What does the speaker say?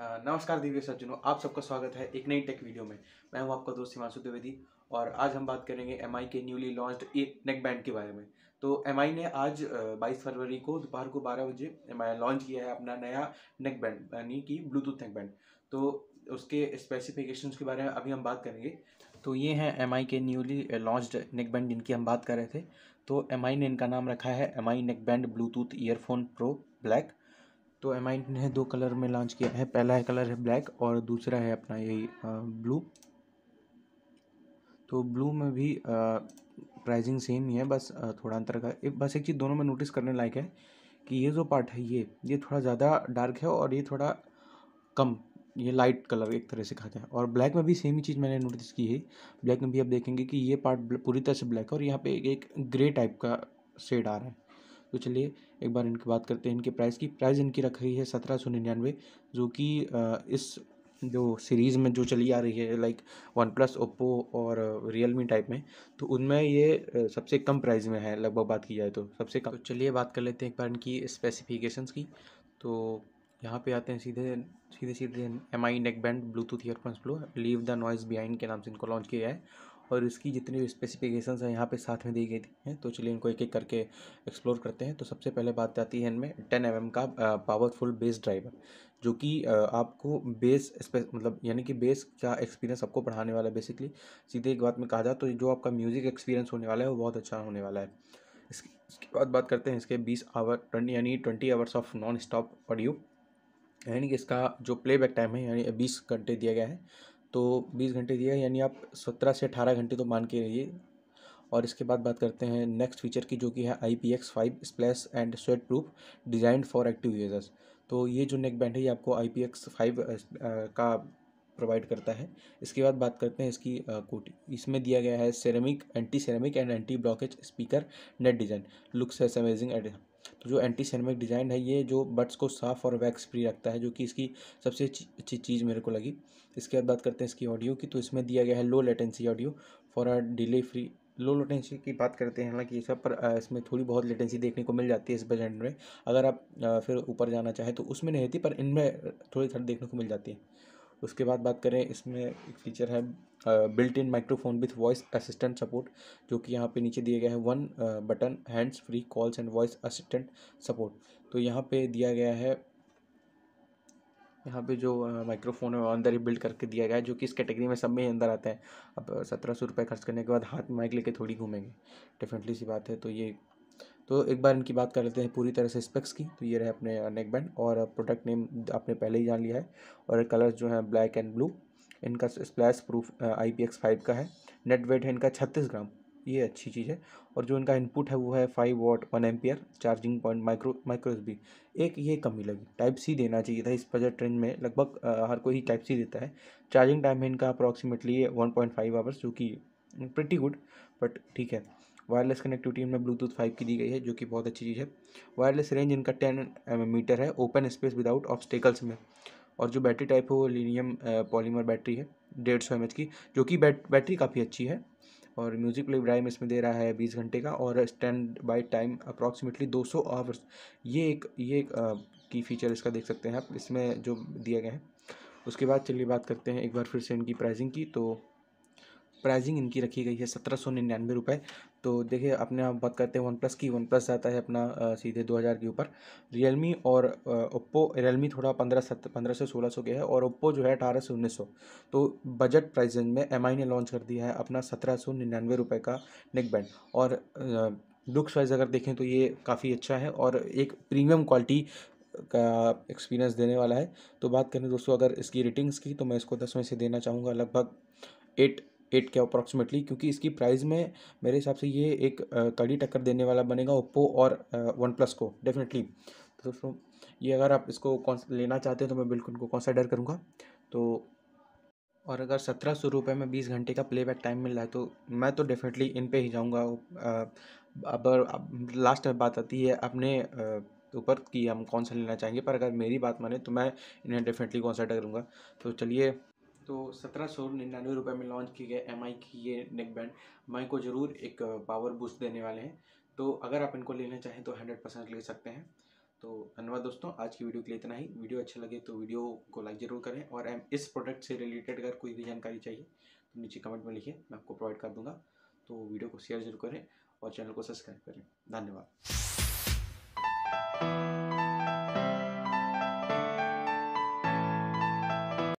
नमस्कार दिव्य सज्जनों आप सबका स्वागत है एक नई टेक वीडियो में मैं हूं आपका दोस्त हिमांशु द्विवेदी और आज हम बात करेंगे एम के न्यूली लॉन्च्ड एक नेक बैंड के बारे में तो एम ने आज 22 फरवरी को दोपहर को 12 बजे एम लॉन्च किया है अपना नया नेक बैंड यानी कि ब्लूटूथ नेक बैंड तो उसके स्पेसिफिकेशन के बारे में अभी हम बात करेंगे तो ये हैं एम के न्यूली लॉन्च्ड नेक बैंड जिनकी हम बात कर रहे थे तो एम ने इनका नाम रखा है M neck band Bluetooth earphone pro black तो एम आई ने दो कलर में लॉन्च किया है पहला है कलर है ब्लैक और दूसरा है अपना यही ब्लू तो ब्लू में भी प्राइजिंग सेम ही है बस थोड़ा अंतर का एक बस एक चीज़ दोनों में नोटिस करने लायक है कि ये जो पार्ट है ये ये थोड़ा ज़्यादा डार्क है और ये थोड़ा कम ये लाइट कलर एक तरह से खाता है और ब्लैक में भी सेम ही चीज़ मैंने नोटिस की है ब्लैक में भी आप देखेंगे कि ये पार्ट पूरी तरह से ब्लैक है और यहाँ पे एक, एक ग्रे टाइप का शेड आ रहा है तो चलिए एक बार इनकी बात करते हैं इनके प्राइस की प्राइस इनकी रख रही है सत्रह सौ निन्यानवे जो कि इस जो सीरीज़ में जो चली आ रही है लाइक वन प्लस ओप्पो और रियल मी टाइप में तो उनमें ये सबसे कम प्राइस में है लगभग बात की जाए तो सबसे कम तो चलिए बात कर लेते हैं एक बार इनकी स्पेसिफिकेशंस की तो यहाँ पे आते हैं सीधे सीधे सीधे M I neck band Bluetooth earphones blue leave the noise behind के नाम से इनको लॉन्च किया है और इसकी जितनी स्पेसिफिकेशन हैं यहाँ पे साथ में दी गई हैं तो चलिए इनको एक एक करके एक्सप्लोर करते हैं तो सबसे पहले बात आती है इनमें टेन एम का पावरफुल बेस ड्राइवर जो कि आपको बेस मतलब यानी कि बेस का एक्सपीरियंस आपको बढ़ाने वाला है बेसिकली सीधे एक बात में कहा जाए तो जो आपका म्यूज़िक एक्सपीरियंस होने वाला है वो बहुत अच्छा होने वाला है इसके इसके बाद बात करते हैं इसके बीस आवर ट्वेंटी यानी twenty hours of non stop audio यानी कि इसका जो प्लेबैक टाइम है यानी बीस घंटे दिया गया है तो बीस घंटे दिया है यानी आप सत्रह से अठारह घंटे तो मान के रहिए और इसके बाद बात करते हैं नेक्स्ट फीचर की जो कि है I P X five splash and sweat proof design for active users तो ये जो नेक बैंड है ये आपको आई पी एक्स फाइव का प्रोवाइड करता है इसके बाद बात करते हैं इसकी कोटी इसमें दिया गया है ceramic anti ceramic and anti blockage speaker net design looks as amazing at तो जो एंटी सेनेमिक डिज़ाइन है ये जो बट्स को साफ़ और वैक्स फ्री रखता है जो कि इसकी सबसे अच्छी चीज़ मेरे को लगी इसके बाद बात करते हैं इसकी ऑडियो की तो इसमें दिया गया है low latency audio for a delay free low latency की बात करते हैं हालांकि सब पर इसमें थोड़ी बहुत लेटेंसी देखने को मिल जाती है इस बजट में अगर आप फिर ऊपर जाना चाहें तो उसमें नहीं रहती पर इनमें थोड़ी थोड़ी देखने को मिल जाती है उसके बाद बात करें इसमें एक फीचर है built in microphone with voice assistant support जो कि यहाँ पे नीचे दिया गया है one button hands free calls and voice assistant support तो यहाँ पे दिया गया है यहाँ पे जो माइक्रोफोन है अंदर ही बिल्ड करके दिया गया है जो कि इस कैटेगरी में सब में ही अंदर आता है अब सत्रह सौ रुपये खर्च करने के बाद हाथ माइक लेके थोड़ी घूमेंगे डेफिनेटली सी बात है तो ये तो एक बार इनकी बात कर लेते हैं पूरी तरह से स्पेक्स की तो ये रहे अपने नेक बैंड और प्रोडक्ट नेम आपने पहले ही जान लिया है और कलर जो है ब्लैक एंड ब्लू इनका splash proof I P X five का है नेट वेट है इनका छत्तीस ग्राम ये अच्छी चीज़ है और जो इनका इनपुट है वो है five watt one ampere charging point micro micro S एक ये कमी लगी टाइप सी देना चाहिए था इस बजट रेंज में लगभग हर कोई टाइप सी देता है चार्जिंग टाइम है इनका approximately one point five hours जो कि प्रटी गुड बट ठीक है वायरलेस कनेक्टिविटी में ब्लूटूथ फाइव की दी गई है जो कि बहुत अच्छी चीज़ है वायरलेस रेंज इनका टेन मीटर है ओपन स्पेस विदाउट ऑब्स्टेकल्स में और जो बैटरी टाइप है वो लीनियम पॉलीमर बैटरी है डेढ़ सौ एम की जो कि बैट, बैटरी काफ़ी अच्छी है और म्यूज़िक प्ले ड्राइव इसमें दे रहा है बीस घंटे का और स्टैंड बाई टाइम अप्रॉक्सीमेटली दो सौ आवर्स ये एक ये एक की फीचर इसका देख सकते हैं आप इसमें जो दिया गया है उसके बाद चलिए बात करते हैं एक बार फिर से इनकी प्राइसिंग की तो प्राइसिंग इनकी रखी गई है सत्रह सौ निन्यानवे रुपये तो देखिए अपने आप बात करते हैं वन प्लस की वन प्लस आता है अपना सीधे सीधे 2000 के ऊपर रियलमी और ओप्पो रियलमी थोड़ा पंद्रह सत पंद्रह से सोलह सौ के है और ओप्पो जो है अठारह से उन्नीस सौ तो बजट प्राइस रेंज में एम ने लॉन्च कर दिया है अपना सत्रह सौ निन्यानवे रुपये का नेक बैंड और लुक्स वाइज अगर देखें तो ये काफ़ी अच्छा है और एक प्रीमियम क्वालिटी का एक्सपीरियंस देने वाला है तो बात करें दोस्तों अगर इसकी रेटिंग्स की तो मैं इसको दस में से देना चाहूँगा लगभग एट एट के अप्रॉक्सीमेटली क्योंकि इसकी प्राइस में मेरे हिसाब से ये एक कड़ी टक्कर देने वाला बनेगा ओप्पो और वन प्लस को डेफिनेटली तो दोस्तों ये अगर आप इसको कौन लेना चाहते हो तो मैं बिल्कुल उनको कॉन्साइडर करूँगा तो और अगर सत्रह सौ रुपये में बीस घंटे का प्लेबैक टाइम मिल रहा है तो मैं तो डेफिनेटली इन पे ही जाऊँगा अब लास्ट में बात आती है अपने ऊपर कि हम कौन सा लेना चाहेंगे पर अगर मेरी बात माने तो मैं इन्हें डेफिनेटली कॉन्सल्ट करूँगा तो चलिए तो सत्रह सौ निन्यानवे रुपये में लॉन्च किए गए एम की ये नेक बैंड माई को ज़रूर एक पावर बूस्ट देने वाले हैं तो अगर आप इनको लेना चाहें तो हंड्रेड परसेंट ले सकते हैं तो धन्यवाद दोस्तों आज की वीडियो के लिए इतना ही वीडियो अच्छा लगे तो वीडियो को लाइक ज़रूर करें और इस प्रोडक्ट से रिलेटेड अगर कोई भी जानकारी चाहिए तो नीचे कमेंट में लिखिए मैं आपको प्रोवाइड कर दूँगा तो वीडियो को शेयर जरूर करें और चैनल को सब्सक्राइब करें धन्यवाद